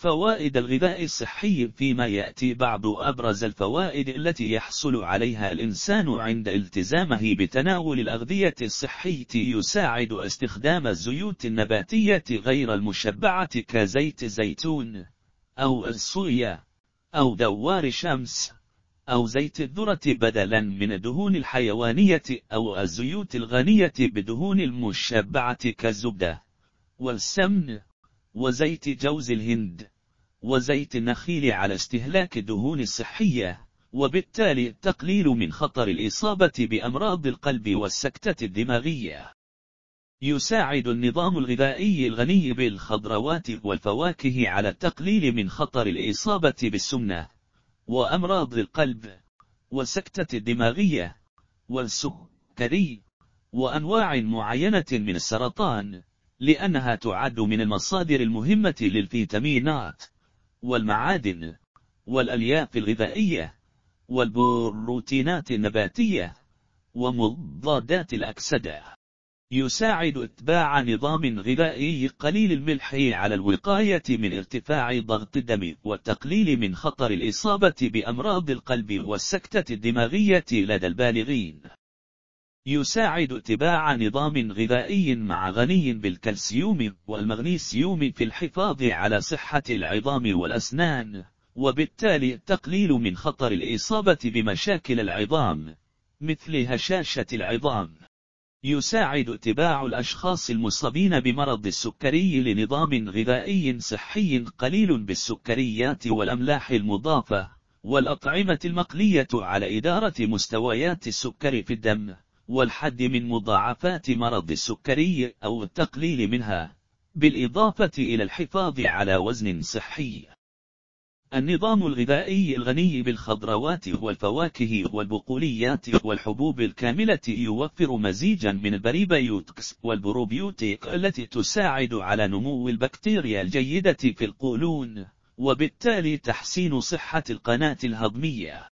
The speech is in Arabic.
فوائد الغذاء الصحي فيما يأتي بعض أبرز الفوائد التي يحصل عليها الإنسان عند التزامه بتناول الأغذية الصحية يساعد استخدام الزيوت النباتية غير المشبعة كزيت الزيتون أو الصويا أو دوار شمس أو زيت الذرة بدلا من الدهون الحيوانية أو الزيوت الغنية بدهون المشبعة كالزبدة والسمن وزيت جوز الهند وزيت النخيل على استهلاك الدهون الصحية وبالتالي التقليل من خطر الإصابة بأمراض القلب والسكتة الدماغية يساعد النظام الغذائي الغني بالخضروات والفواكه على التقليل من خطر الإصابة بالسمنة وأمراض القلب والسكتة الدماغية والسكري وأنواع معينة من السرطان لأنها تعد من المصادر المهمة للفيتامينات والمعادن والألياف الغذائية والبروتينات النباتية ومضادات الأكسدة يساعد اتباع نظام غذائي قليل الملح على الوقاية من ارتفاع ضغط الدم والتقليل من خطر الإصابة بأمراض القلب والسكتة الدماغية لدى البالغين يساعد اتباع نظام غذائي مع غني بالكالسيوم والمغنيسيوم في الحفاظ على صحة العظام والأسنان، وبالتالي تقليل من خطر الإصابة بمشاكل العظام، مثل هشاشة العظام. يساعد اتباع الأشخاص المصابين بمرض السكري لنظام غذائي صحي قليل بالسكريات والأملاح المضافة، والأطعمة المقلية على إدارة مستويات السكر في الدم. والحد من مضاعفات مرض السكري أو التقليل منها بالإضافة إلى الحفاظ على وزن صحي النظام الغذائي الغني بالخضروات والفواكه والبقوليات والحبوب الكاملة يوفر مزيجا من البريبيوتكس والبروبيوتيك التي تساعد على نمو البكتيريا الجيدة في القولون وبالتالي تحسين صحة القناة الهضمية